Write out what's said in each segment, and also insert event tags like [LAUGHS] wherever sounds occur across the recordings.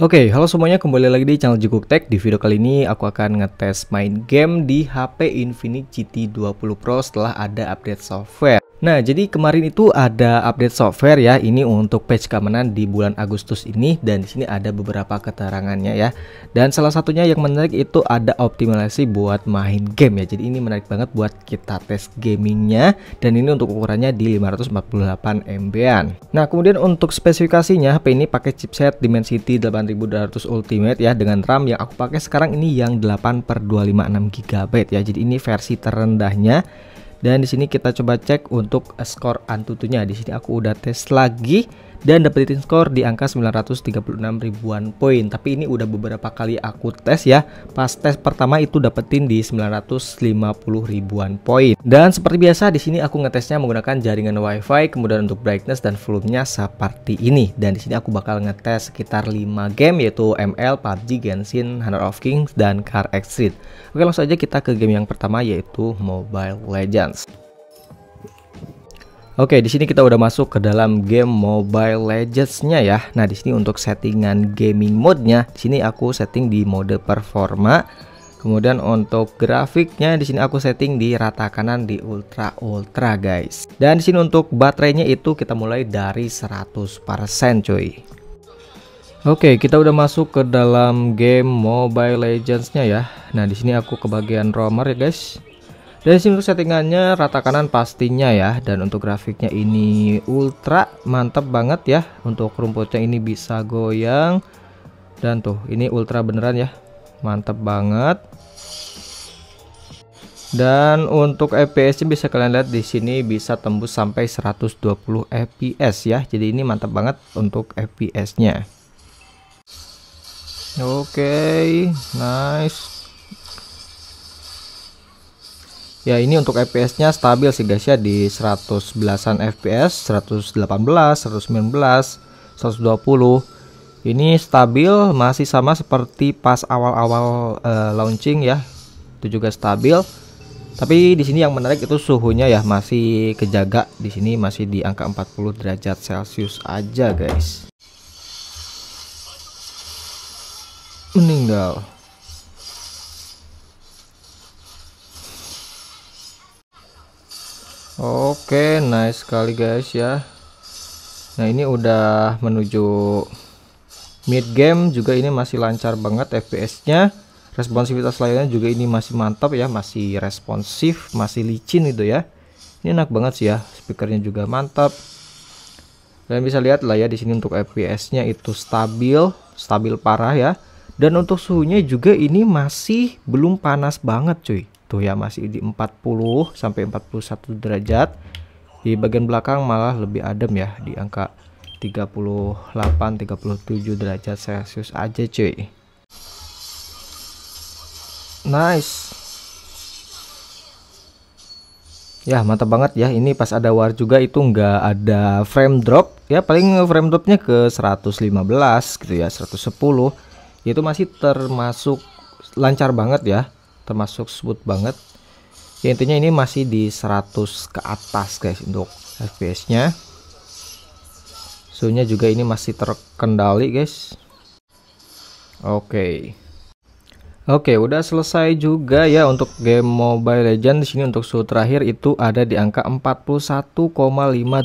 Oke, okay, halo semuanya kembali lagi di channel Jukuk Tech. Di video kali ini aku akan ngetes main game di HP Infinix GT20 Pro setelah ada update software. Nah, jadi kemarin itu ada update software ya. Ini untuk patch keamanan di bulan Agustus ini dan di sini ada beberapa keterangannya ya. Dan salah satunya yang menarik itu ada optimalisasi buat main game ya. Jadi ini menarik banget buat kita tes gamingnya dan ini untuk ukurannya di 548 MB-an. Nah, kemudian untuk spesifikasinya HP ini pakai chipset Dimensity 8200 Ultimate ya dengan RAM yang aku pakai sekarang ini yang 8/256 per GB ya. Jadi ini versi terendahnya dan di sini kita coba cek untuk skor Antutunya. Di sini aku udah tes lagi dan dapetin skor di angka 936 ribuan poin. Tapi ini udah beberapa kali aku tes ya. Pas tes pertama itu dapetin di 950 ribuan poin. Dan seperti biasa di sini aku ngetesnya menggunakan jaringan WiFi, kemudian untuk brightness dan volumenya seperti ini. Dan di sini aku bakal ngetes sekitar 5 game yaitu ML, PUBG, Genshin, Honor of Kings dan Car X Oke, langsung aja kita ke game yang pertama yaitu Mobile Legends. Oke, di sini kita udah masuk ke dalam game Mobile Legends-nya ya. Nah, di sini untuk settingan gaming mode-nya, di sini aku setting di mode performa. Kemudian untuk grafiknya di sini aku setting di rata kanan di ultra ultra guys. Dan di sini untuk baterainya itu kita mulai dari 100% cuy. Oke, kita udah masuk ke dalam game Mobile Legends-nya ya. Nah, di sini aku ke bagian roamer ya, guys. Dari untuk settingannya rata kanan pastinya ya dan untuk grafiknya ini ultra mantap banget ya untuk rumputnya ini bisa goyang dan tuh ini ultra beneran ya mantap banget dan untuk fps bisa kalian lihat di sini bisa tembus sampai 120 fps ya jadi ini mantap banget untuk fps nya oke okay, nice Ya ini untuk FPS-nya stabil sih guys ya di 111-an FPS, 118, 119, 120. Ini stabil masih sama seperti pas awal-awal uh, launching ya. Itu juga stabil. Tapi di sini yang menarik itu suhunya ya masih kejaga. Di sini masih di angka 40 derajat Celcius aja guys. Meninggal. Oke, nice sekali guys ya. Nah, ini udah menuju mid game juga ini masih lancar banget FPS-nya. Responsivitas layarnya juga ini masih mantap ya, masih responsif, masih licin gitu ya. Ini enak banget sih ya, speakernya juga mantap. Dan bisa lihat lah ya di sini untuk FPS-nya itu stabil, stabil parah ya. Dan untuk suhunya juga ini masih belum panas banget cuy tuh ya masih di 40 sampai 41 derajat di bagian belakang malah lebih adem ya di angka 38 37 derajat celcius aja cuy nice ya mantap banget ya ini pas ada war juga itu nggak ada frame drop ya paling frame dropnya ke 115 gitu ya 110 itu masih termasuk lancar banget ya termasuk smooth banget ya intinya ini masih di 100 ke atas guys untuk fps nya suhunya juga ini masih terkendali guys oke okay. Oke, okay, udah selesai juga ya untuk game Mobile Legends di sini untuk suhu terakhir itu ada di angka 41,5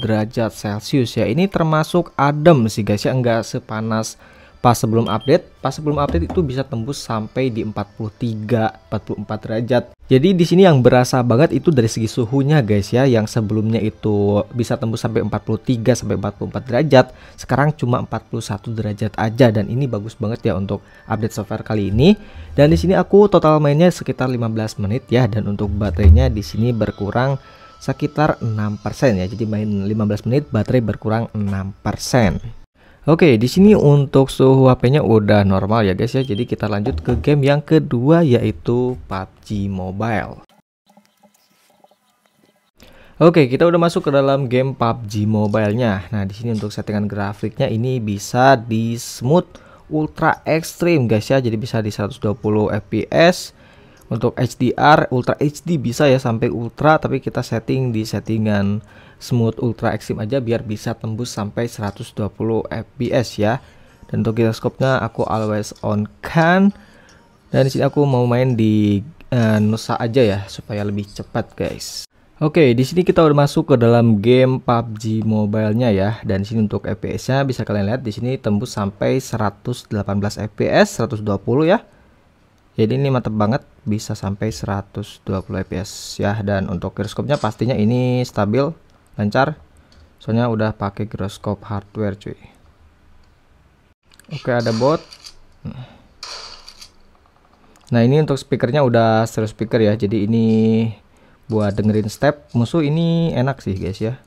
derajat Celcius ya. Ini termasuk adem sih guys ya, enggak sepanas pas sebelum update, pas sebelum update itu bisa tembus sampai di 43, 44 derajat. Jadi di sini yang berasa banget itu dari segi suhunya guys ya, yang sebelumnya itu bisa tembus sampai 43 sampai 44 derajat, sekarang cuma 41 derajat aja dan ini bagus banget ya untuk update software kali ini. Dan di sini aku total mainnya sekitar 15 menit ya dan untuk baterainya di sini berkurang sekitar 6% ya. Jadi main 15 menit baterai berkurang 6%. Oke, di sini untuk suhu HP-nya udah normal ya guys ya. Jadi kita lanjut ke game yang kedua yaitu PUBG Mobile. Oke, kita udah masuk ke dalam game PUBG Mobile-nya. Nah, di sini untuk settingan grafiknya ini bisa di smooth ultra ekstrim guys ya. Jadi bisa di 120 fps untuk HDR Ultra HD bisa ya sampai Ultra tapi kita setting di settingan smooth Ultra Extreme aja biar bisa tembus sampai 120 fps ya dan untuk gyroscope-nya aku always on kan dan di sini aku mau main di uh, Nusa aja ya supaya lebih cepat guys Oke, okay, di sini kita udah masuk ke dalam game PUBG Mobile-nya ya. Dan di sini untuk FPS-nya bisa kalian lihat di sini tembus sampai 118 FPS, 120 ya jadi ini mantap banget bisa sampai 120 fps ya dan untuk giroskopnya pastinya ini stabil lancar soalnya udah pakai giroskop hardware cuy oke ada bot nah ini untuk speakernya udah stereo speaker ya jadi ini buat dengerin step musuh ini enak sih guys ya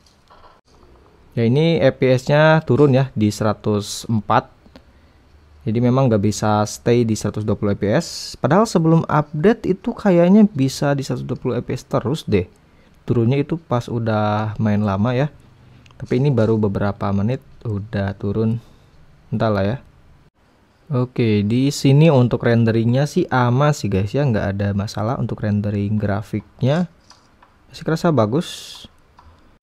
ya ini fps nya turun ya di 104 jadi memang nggak bisa stay di 120 fps. Padahal sebelum update itu kayaknya bisa di 120 fps terus deh. Turunnya itu pas udah main lama ya. Tapi ini baru beberapa menit udah turun. Entahlah ya. Oke, di sini untuk renderingnya sih aman sih guys ya, nggak ada masalah untuk rendering grafiknya. Masih kerasa bagus.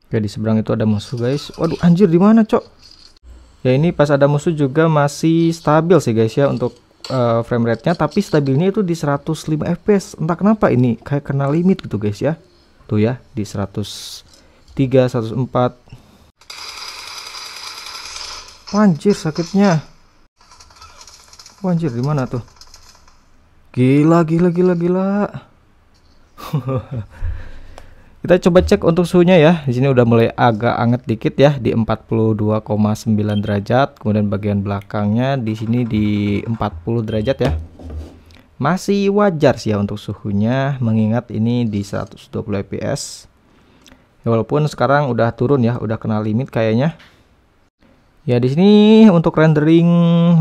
Oke, di seberang itu ada musuh guys. Waduh, anjir di mana, Cok? ya ini pas ada musuh juga masih stabil sih guys ya untuk uh, frame rate-nya tapi stabilnya itu di 105 fps entah kenapa ini kayak kena limit gitu guys ya tuh ya di 103 104 Anjir sakitnya Anjir di tuh Gila gila gila gila [LAUGHS] Kita coba cek untuk suhunya ya. Di sini udah mulai agak anget dikit ya di 42,9 derajat. Kemudian bagian belakangnya di sini di 40 derajat ya. Masih wajar sih ya untuk suhunya mengingat ini di 120 fps. Ya, walaupun sekarang udah turun ya, udah kena limit kayaknya. Ya di sini untuk rendering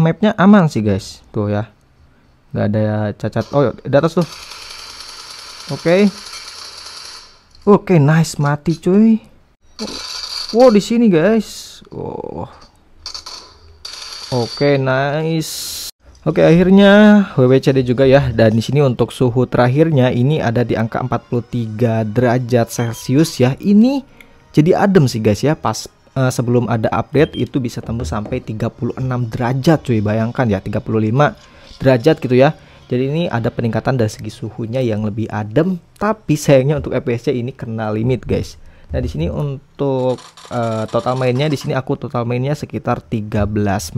mapnya aman sih guys, tuh ya, nggak ada cacat. Oh, ya, di atas tuh. Oke. Okay. Oke, okay, nice mati cuy. Wow, di sini guys. Wow. Oke, okay, nice. Oke, okay, akhirnya WWCD juga ya. Dan di sini untuk suhu terakhirnya ini ada di angka 43 derajat Celcius ya. Ini jadi adem sih guys ya pas uh, sebelum ada update itu bisa tembus sampai 36 derajat cuy. Bayangkan ya 35 derajat gitu ya. Jadi ini ada peningkatan dari segi suhunya yang lebih adem, tapi sayangnya untuk FPS-nya ini kena limit, guys. Nah, di sini untuk uh, total mainnya di sini aku total mainnya sekitar 13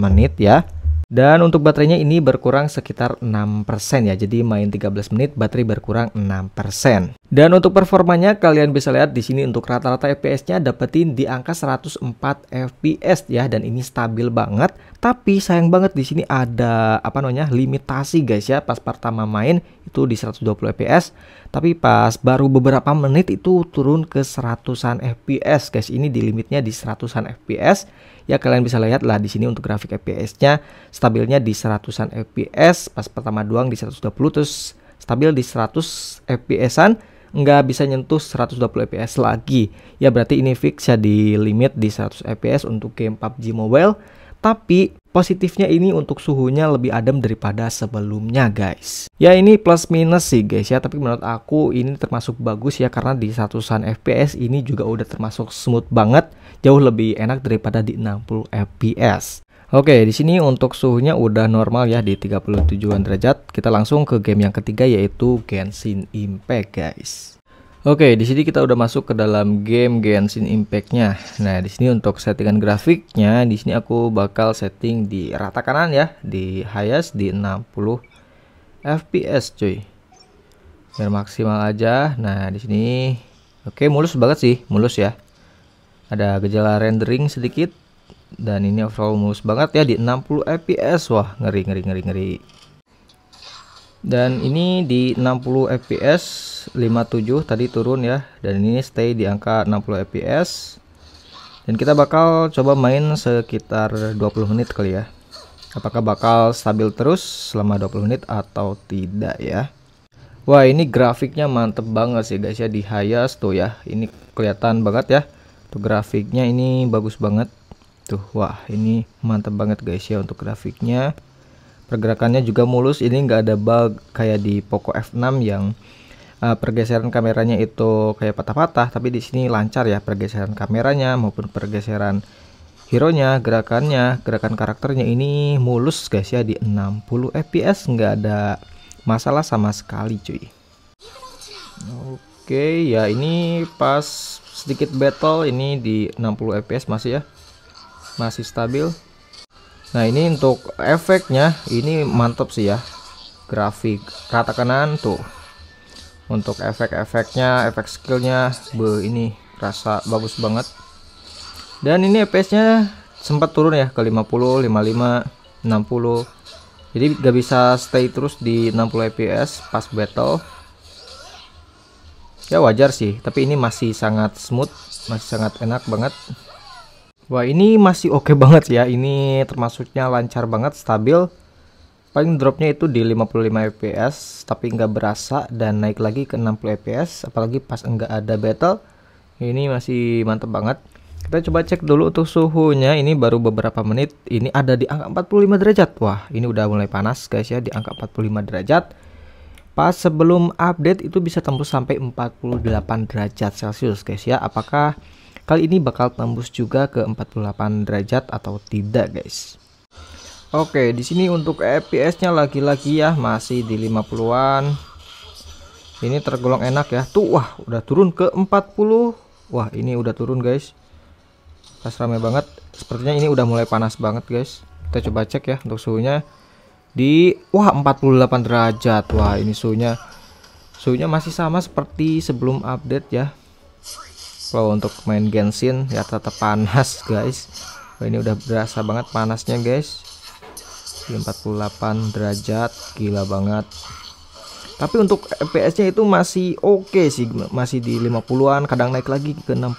menit ya. Dan untuk baterainya ini berkurang sekitar 6% ya. Jadi main 13 menit baterai berkurang 6%. Dan untuk performanya kalian bisa lihat di sini untuk rata-rata FPS-nya dapetin di angka 104 FPS ya dan ini stabil banget. Tapi sayang banget di sini ada apa namanya limitasi guys ya. Pas pertama main itu di 120 FPS, tapi pas baru beberapa menit itu turun ke 100 FPS guys. Ini di limitnya di 100 FPS ya kalian bisa lihat lah di sini untuk grafik FPS-nya stabilnya di 100-an FPS pas pertama doang di 120 terus stabil di 100 FPS-an nggak bisa nyentuh 120 fps lagi ya berarti ini fix ya di limit di 100 fps untuk game PUBG Mobile tapi positifnya ini untuk suhunya lebih adem daripada sebelumnya guys. Ya ini plus minus sih guys ya, tapi menurut aku ini termasuk bagus ya karena di satusan fps ini juga udah termasuk smooth banget, jauh lebih enak daripada di 60 fps. Oke, di sini untuk suhunya udah normal ya di 37-an derajat. Kita langsung ke game yang ketiga yaitu Genshin Impact, guys. Oke, di sini kita udah masuk ke dalam game Genshin Impact-nya. Nah, di sini untuk settingan grafiknya, di sini aku bakal setting di rata kanan ya, di highest di 60 FPS, cuy. Biar maksimal aja. Nah, di sini oke mulus banget sih, mulus ya. Ada gejala rendering sedikit dan ini overall mulus banget ya di 60 fps wah ngeri ngeri ngeri ngeri dan ini di 60 fps 57 tadi turun ya dan ini stay di angka 60 fps dan kita bakal coba main sekitar 20 menit kali ya apakah bakal stabil terus selama 20 menit atau tidak ya Wah ini grafiknya mantep banget sih guys ya di highest tuh ya ini kelihatan banget ya tuh grafiknya ini bagus banget tuh wah ini mantep banget guys ya untuk grafiknya pergerakannya juga mulus ini nggak ada bug kayak di Poco F6 yang uh, pergeseran kameranya itu kayak patah-patah tapi di sini lancar ya pergeseran kameranya maupun pergeseran hero nya gerakannya gerakan karakternya ini mulus guys ya di 60 fps nggak ada masalah sama sekali cuy oke ya ini pas sedikit battle ini di 60 fps masih ya masih stabil Nah ini untuk efeknya ini mantap sih ya grafik rata kanan tuh untuk efek-efeknya efek skillnya be ini rasa bagus banget dan ini FPS nya sempat turun ya ke 50 55 60 jadi gak bisa stay terus di 60 FPS pas battle ya wajar sih tapi ini masih sangat smooth masih sangat enak banget Wah ini masih oke okay banget ya, ini termasuknya lancar banget, stabil. Paling dropnya itu di 55 fps, tapi nggak berasa dan naik lagi ke 60 fps, apalagi pas nggak ada battle. Ini masih mantep banget. Kita coba cek dulu untuk suhunya, ini baru beberapa menit, ini ada di angka 45 derajat. Wah ini udah mulai panas guys ya, di angka 45 derajat. Pas sebelum update itu bisa tembus sampai 48 derajat Celcius guys ya, apakah kali ini bakal tembus juga ke 48 derajat atau tidak guys Oke di sini untuk FPS nya lagi-lagi ya masih di 50an ini tergolong enak ya tuh wah udah turun ke 40 wah ini udah turun guys pas rame banget sepertinya ini udah mulai panas banget guys kita coba cek ya untuk suhunya di wah 48 derajat wah ini suhunya suhunya masih sama seperti sebelum update ya kalau untuk main Genshin ya tetap panas guys oh, ini udah berasa banget panasnya guys di 48 derajat gila banget tapi untuk FPS nya itu masih oke okay sih masih di 50an kadang naik lagi ke 60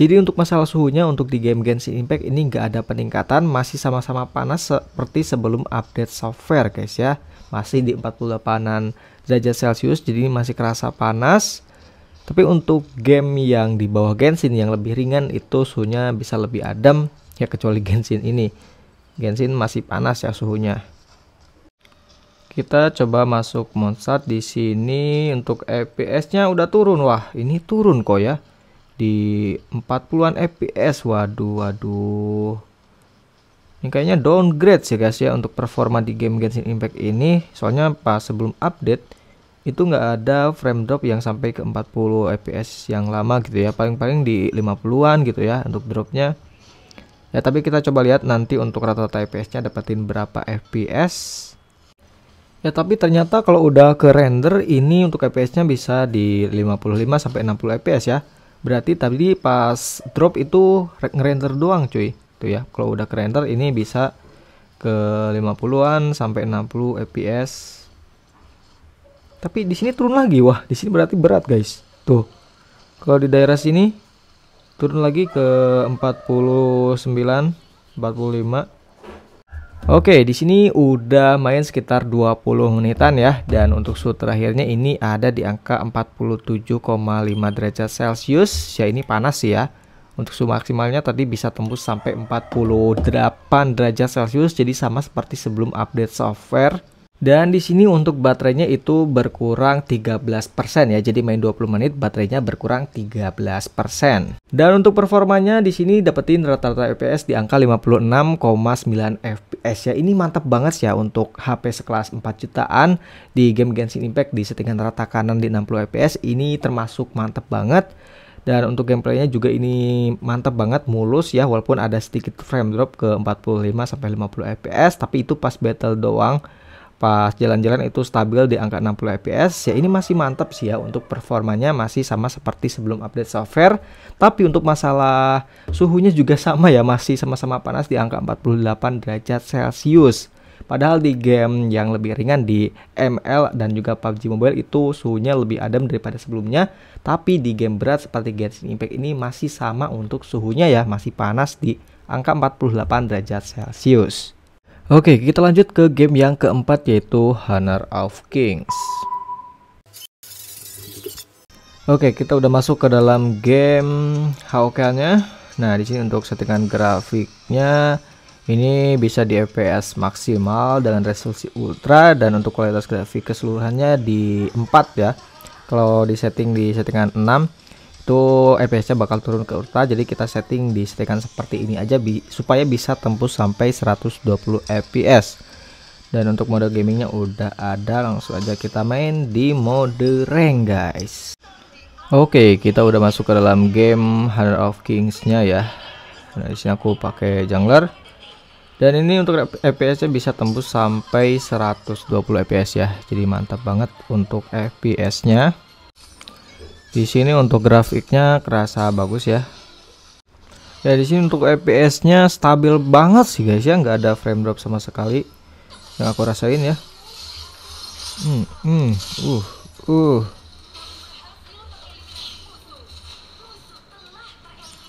jadi untuk masalah suhunya untuk di game Genshin Impact ini nggak ada peningkatan masih sama-sama panas seperti sebelum update software guys ya masih di 48an derajat celcius jadi masih kerasa panas tapi untuk game yang di bawah Genshin yang lebih ringan itu suhunya bisa lebih adem ya kecuali [LAUGHS] Genshin ini. Genshin masih panas ya suhunya. Kita coba masuk Monsat di sini untuk FPS-nya udah turun. Wah, ini turun kok ya. Di 40-an FPS. Waduh, waduh. Ini kayaknya downgrade sih guys ya untuk performa di game Genshin Impact ini. Soalnya pas sebelum update itu nggak ada frame drop yang sampai ke 40 fps yang lama gitu ya paling-paling di 50-an gitu ya untuk dropnya ya tapi kita coba lihat nanti untuk rata-rata fps nya dapetin berapa fps ya tapi ternyata kalau udah ke render ini untuk fps nya bisa di 55 sampai 60 fps ya berarti tadi pas drop itu ngerender doang cuy itu ya kalau udah ke render ini bisa ke 50-an sampai 60 fps tapi di sini turun lagi. Wah, di sini berarti berat, guys. Tuh. Kalau di daerah sini turun lagi ke 49, 45. Oke, di sini udah main sekitar 20 menitan ya dan untuk suhu terakhirnya ini ada di angka 47,5 derajat Celcius. Ya ini panas ya. Untuk suhu maksimalnya tadi bisa tembus sampai 48 derajat Celcius jadi sama seperti sebelum update software dan di sini untuk baterainya itu berkurang 13% ya. Jadi main 20 menit baterainya berkurang 13%. Dan untuk performanya di sini dapetin rata-rata FPS di angka 56,9 FPS ya. Ini mantap banget ya untuk HP sekelas 4 jutaan di game Genshin Impact di settingan rata kanan di 60 FPS ini termasuk mantap banget. Dan untuk gameplaynya juga ini mantap banget mulus ya walaupun ada sedikit frame drop ke 45 sampai 50 FPS tapi itu pas battle doang pas jalan-jalan itu stabil di angka 60 fps ya ini masih mantap sih ya untuk performanya masih sama seperti sebelum update software tapi untuk masalah suhunya juga [LAUGHS] sama ya masih sama-sama panas di angka 48 derajat celcius Padahal di game yang lebih ringan di ML dan juga PUBG Mobile itu suhunya lebih adem daripada sebelumnya. Tapi di game berat seperti Genshin Impact ini masih sama untuk suhunya ya, masih panas di angka 48 derajat Celcius. Oke, kita lanjut ke game yang keempat yaitu Honor of Kings. Oke, kita udah masuk ke dalam game HOK-nya. Nah, di sini untuk settingan grafiknya ini bisa di FPS maksimal dengan resolusi ultra dan untuk kualitas grafik keseluruhannya di 4 ya. Kalau di setting di settingan 6 itu FPS-nya e bakal turun ke Urta jadi kita setting di settingan seperti ini aja bi supaya bisa tembus sampai 120 FPS dan untuk mode gamingnya udah ada langsung aja kita main di mode rank guys Oke kita udah masuk ke dalam game Hunter of Kings nya ya nah sini aku pakai jungler dan ini untuk FPS nya bisa tembus sampai 120 FPS ya jadi mantap banget untuk FPS nya di sini untuk grafiknya kerasa bagus ya. Ya di sini untuk FPS-nya stabil banget sih guys ya, nggak ada frame drop sama sekali yang aku rasain ya. Hmm, hmm, uh, uh.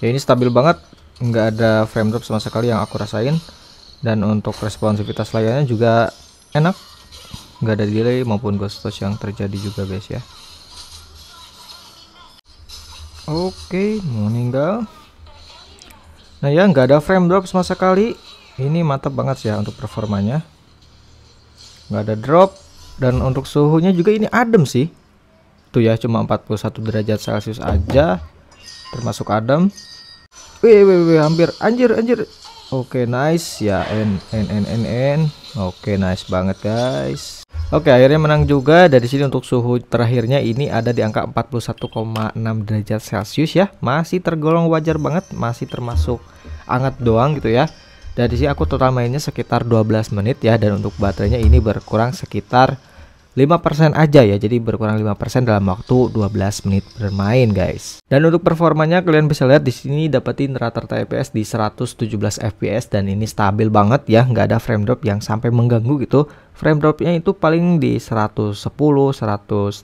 Ya ini stabil banget, nggak ada frame drop sama sekali yang aku rasain dan untuk responsivitas layarnya juga enak, nggak ada delay maupun ghost touch yang terjadi juga guys ya. Oke, meninggal. Nah ya, nggak ada frame drop sama sekali. Ini mantap banget sih ya untuk performanya. Nggak ada drop. Dan untuk suhunya juga ini adem sih. Tuh ya, cuma 41 derajat Celcius aja. Termasuk adem. Wih, wih, wih, hampir. Anjir, anjir. Oke okay, nice ya n n n n n. Oke okay, nice banget guys. Oke okay, akhirnya menang juga dari sini untuk suhu terakhirnya ini ada di angka 41,6 derajat celcius ya. Masih tergolong wajar banget, masih termasuk anget doang gitu ya. Dari sini aku total mainnya sekitar 12 menit ya dan untuk baterainya ini berkurang sekitar 5% aja ya, jadi berkurang 5% dalam waktu 12 menit bermain guys. Dan untuk performanya kalian bisa lihat di sini dapetin rata-rata FPS di 117 FPS dan ini stabil banget ya, nggak ada frame drop yang sampai mengganggu gitu. Frame dropnya itu paling di 110, 118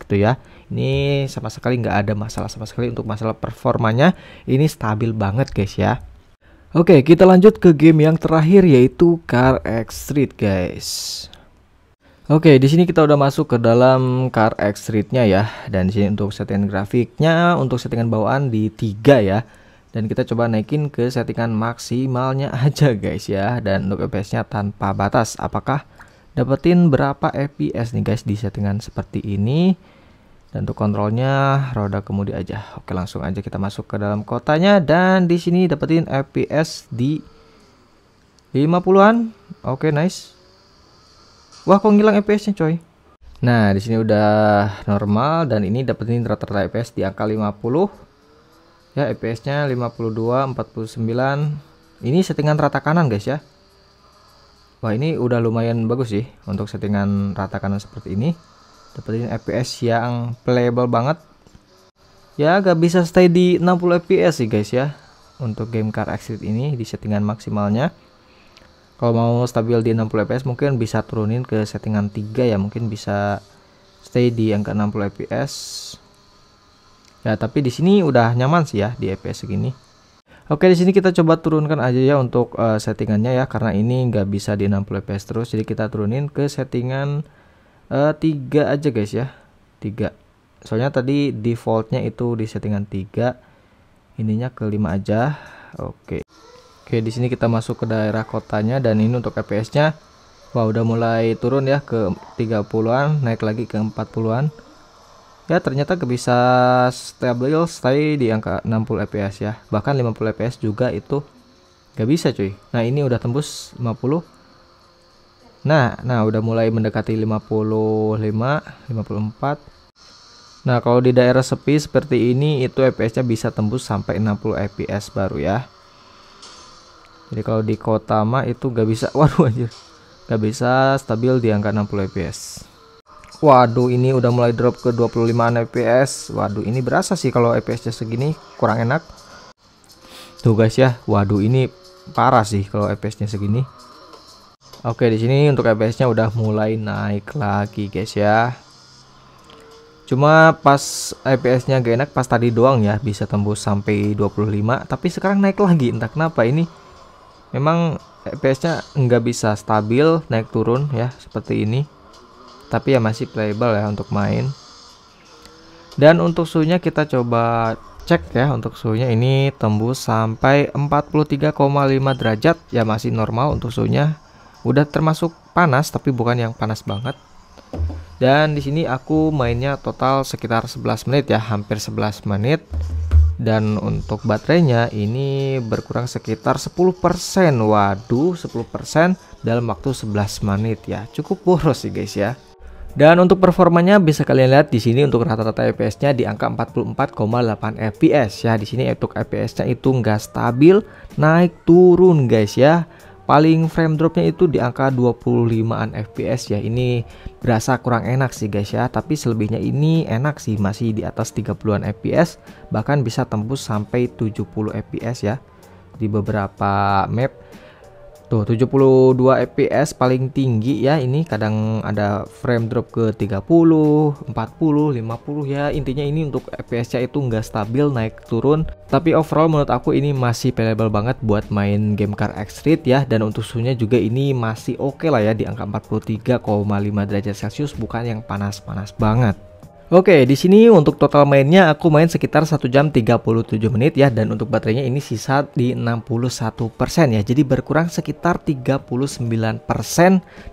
gitu ya. Ini sama sekali nggak ada masalah sama sekali untuk masalah performanya, ini stabil banget guys ya. Oke, kita lanjut ke game yang terakhir yaitu Car X Street guys. Oke, di sini kita udah masuk ke dalam car X nya ya. Dan di sini untuk settingan grafiknya, untuk settingan bawaan di 3 ya. Dan kita coba naikin ke settingan maksimalnya [LAUGHS] aja guys ya. Dan untuk FPS-nya tanpa batas. Apakah dapetin berapa FPS nih guys di settingan seperti ini? Dan untuk kontrolnya roda kemudi aja. Oke, langsung aja kita masuk ke dalam kotanya dan di sini dapetin FPS di 50-an. Oke, nice. Wah kok ngilang fps e nya coy. Nah, di sini udah normal dan ini dapetin rata-rata FPS e di angka 50. Ya, fps nya 52, 49. Ini settingan rata kanan, guys ya. Wah, ini udah lumayan bagus sih untuk settingan rata kanan seperti ini. Dapetin FPS e yang playable banget. Ya, gak bisa stay di 60 FPS sih, guys ya. Untuk game Car Exit ini di settingan maksimalnya kalau mau stabil di 60 fps mungkin bisa turunin ke settingan 3 ya mungkin bisa stay di angka 60 fps ya tapi di sini udah nyaman sih ya di fps segini Oke di sini kita coba turunkan aja ya untuk uh, settingannya ya karena ini nggak bisa di 60 fps terus jadi kita turunin ke settingan uh, eh, 3 aja guys ya 3 soalnya tadi defaultnya itu di settingan 3 ininya ke 5 aja oke okay. Oke, di sini kita masuk ke daerah kotanya dan ini untuk FPS-nya. Wah, udah mulai turun ya ke 30-an, naik lagi ke 40-an. Ya, ternyata ke bisa stabil stay di angka 60 FPS ya. Bahkan 50 FPS juga itu gak bisa cuy. Nah, ini udah tembus 50. Nah, nah udah mulai mendekati 55, 54. Nah, kalau di daerah sepi seperti ini itu FPS-nya bisa tembus sampai 60 FPS baru ya jadi kalau di kota mah itu gak bisa [LAUGHS] waduh anjir gak bisa stabil di angka 60 fps waduh ini udah mulai drop ke 25 fps waduh ini berasa sih kalau fps nya segini kurang enak tuh guys ya waduh ini parah sih kalau fps nya segini Oke di sini untuk fps nya udah mulai naik lagi guys ya Cuma pas FPS-nya gak enak pas tadi doang ya bisa tembus sampai 25, tapi sekarang naik lagi entah kenapa ini memang FPS-nya nggak bisa stabil naik turun ya seperti ini tapi ya masih playable ya untuk main dan untuk suhunya kita coba cek ya untuk suhunya ini tembus sampai 43,5 derajat ya masih normal untuk suhunya udah termasuk panas tapi bukan yang panas banget dan di sini aku mainnya total sekitar 11 menit ya hampir 11 menit dan untuk baterainya ini berkurang sekitar 10% waduh 10% dalam waktu 11 menit ya cukup boros sih guys ya dan untuk performanya bisa kalian lihat di sini untuk rata-rata FPS-nya di angka 44,8 FPS ya. Di sini untuk FPS-nya itu nggak stabil, naik turun guys ya paling frame dropnya itu di angka 25an fps ya ini berasa kurang enak sih guys ya tapi selebihnya ini enak sih masih di atas 30an fps bahkan bisa tembus sampai 70 fps ya di beberapa map Tuh 72 fps paling tinggi ya ini kadang ada frame drop ke 30, 40, 50 ya intinya ini untuk fps-nya itu nggak stabil naik turun tapi overall menurut aku ini masih playable banget buat main game car X Street ya dan untuk suhunya juga ini masih oke okay lah ya di angka 43,5 derajat celcius bukan yang panas-panas banget Oke, di sini untuk total mainnya aku main sekitar 1 jam 37 menit ya dan untuk baterainya ini sisa di 61% ya. Jadi berkurang sekitar 39%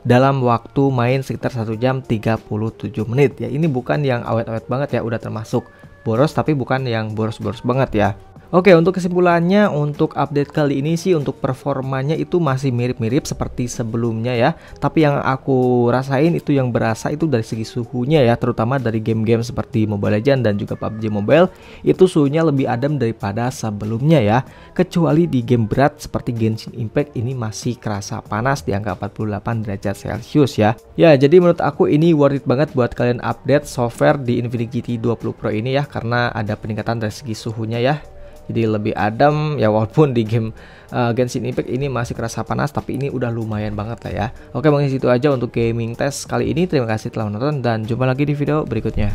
dalam waktu main sekitar 1 jam 37 menit ya. Ini bukan yang awet-awet banget ya, udah termasuk boros tapi bukan yang boros-boros banget ya. Oke, untuk kesimpulannya untuk update kali ini sih untuk performanya itu masih mirip-mirip seperti sebelumnya ya. Tapi yang aku rasain itu yang berasa itu dari segi suhunya ya, terutama dari game-game seperti Mobile Legends dan juga PUBG Mobile, itu suhunya lebih adem daripada sebelumnya ya. Kecuali di game berat seperti Genshin Impact ini masih kerasa panas di angka 48 derajat Celcius ya. Ya, jadi menurut aku ini worth it banget buat kalian update software di Infinity GT 20 Pro ini ya karena ada peningkatan dari segi suhunya ya jadi lebih adem ya walaupun di game uh, Genshin Impact ini masih kerasa panas tapi ini udah lumayan banget lah ya oke mungkin itu aja untuk gaming test kali ini terima kasih telah menonton dan jumpa lagi di video berikutnya